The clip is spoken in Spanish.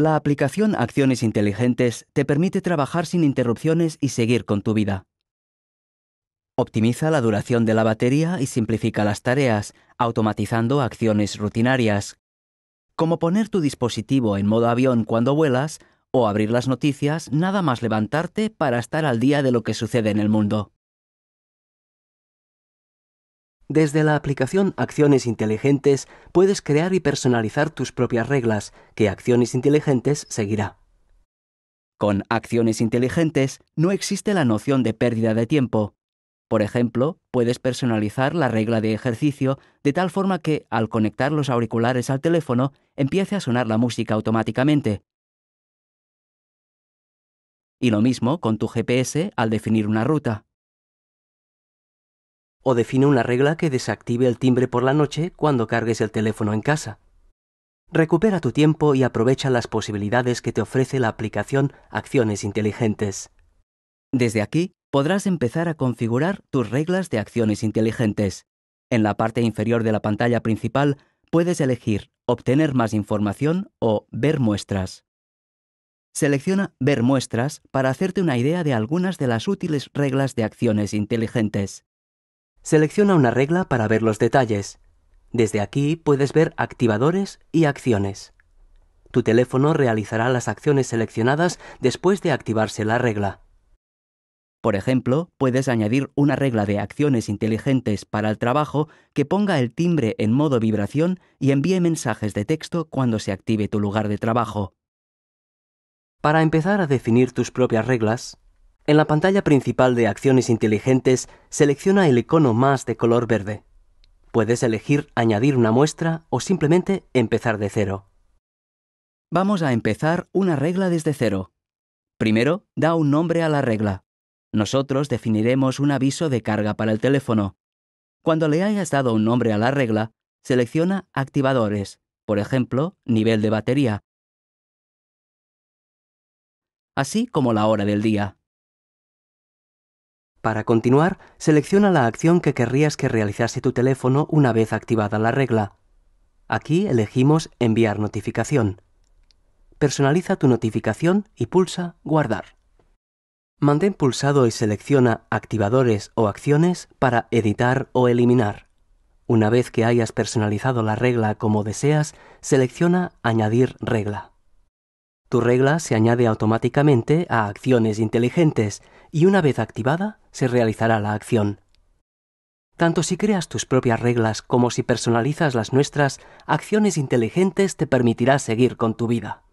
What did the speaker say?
La aplicación Acciones Inteligentes te permite trabajar sin interrupciones y seguir con tu vida. Optimiza la duración de la batería y simplifica las tareas, automatizando acciones rutinarias, como poner tu dispositivo en modo avión cuando vuelas o abrir las noticias nada más levantarte para estar al día de lo que sucede en el mundo. Desde la aplicación Acciones Inteligentes puedes crear y personalizar tus propias reglas, que Acciones Inteligentes seguirá. Con Acciones Inteligentes no existe la noción de pérdida de tiempo. Por ejemplo, puedes personalizar la regla de ejercicio de tal forma que, al conectar los auriculares al teléfono, empiece a sonar la música automáticamente. Y lo mismo con tu GPS al definir una ruta o define una regla que desactive el timbre por la noche cuando cargues el teléfono en casa. Recupera tu tiempo y aprovecha las posibilidades que te ofrece la aplicación Acciones Inteligentes. Desde aquí podrás empezar a configurar tus reglas de acciones inteligentes. En la parte inferior de la pantalla principal puedes elegir Obtener más información o Ver muestras. Selecciona Ver muestras para hacerte una idea de algunas de las útiles reglas de acciones inteligentes. Selecciona una regla para ver los detalles. Desde aquí puedes ver activadores y acciones. Tu teléfono realizará las acciones seleccionadas después de activarse la regla. Por ejemplo, puedes añadir una regla de acciones inteligentes para el trabajo que ponga el timbre en modo vibración y envíe mensajes de texto cuando se active tu lugar de trabajo. Para empezar a definir tus propias reglas, en la pantalla principal de Acciones Inteligentes, selecciona el icono más de color verde. Puedes elegir añadir una muestra o simplemente empezar de cero. Vamos a empezar una regla desde cero. Primero, da un nombre a la regla. Nosotros definiremos un aviso de carga para el teléfono. Cuando le hayas dado un nombre a la regla, selecciona activadores, por ejemplo, nivel de batería, así como la hora del día. Para continuar, selecciona la acción que querrías que realizase tu teléfono una vez activada la regla. Aquí elegimos Enviar notificación. Personaliza tu notificación y pulsa Guardar. Mantén pulsado y selecciona Activadores o acciones para editar o eliminar. Una vez que hayas personalizado la regla como deseas, selecciona Añadir regla. Tu regla se añade automáticamente a acciones inteligentes y una vez activada se realizará la acción. Tanto si creas tus propias reglas como si personalizas las nuestras, acciones inteligentes te permitirá seguir con tu vida.